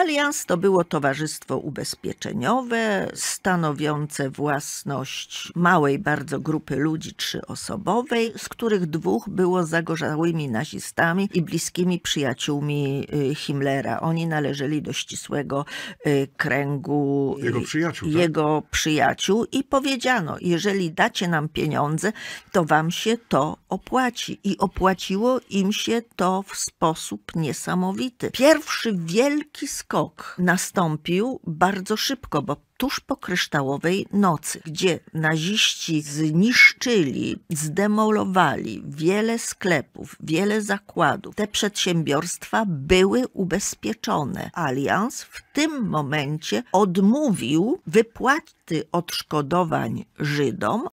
Alians to było towarzystwo ubezpieczeniowe stanowiące własność małej bardzo grupy ludzi trzyosobowej, z których dwóch było zagorzałymi nazistami i bliskimi przyjaciółmi y, Himmlera. Oni należeli do ścisłego y, kręgu y, jego przyjaciół, tak? jego tak? przyjaciół i powiedziano, jeżeli dacie nam pieniądze, to wam się to opłaci. I opłaciło im się to w sposób niesamowity. Pierwszy wielki skok skok nastąpił bardzo szybko, bo tuż po kryształowej nocy, gdzie naziści zniszczyli, zdemolowali wiele sklepów, wiele zakładów. Te przedsiębiorstwa były ubezpieczone. Alians w tym momencie odmówił wypłaty odszkodowań Żydom